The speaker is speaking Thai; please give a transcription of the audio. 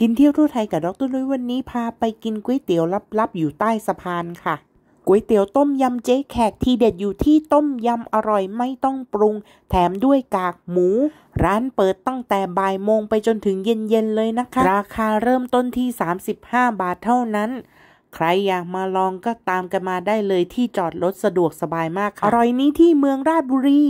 กินเที่ยวทั่วไทยกับดรนุ้ยวันนี้พาไปกินก๋วยเตี๋ยวลับๆอยู่ใต้สะพานค่ะก๋วยเตี๋ยวต้มยำเจ๊แขกที่เด็ดอยู่ที่ต้มยำอร่อยไม่ต้องปรุง แถมด้วยกากหมู ร้านเปิดตั้งแต่บ่ายโมงไปจนถึงเย็น ๆ เลยนะคะ ราคาเริ่มต้นที่ 35 บาทเท่านั้น ใครอยากมาลองก็ตามกันมาได้เลยที่จอดรถสะดวกสบายมากค่ะอร่อยนี้ที่เมืองราชบุรี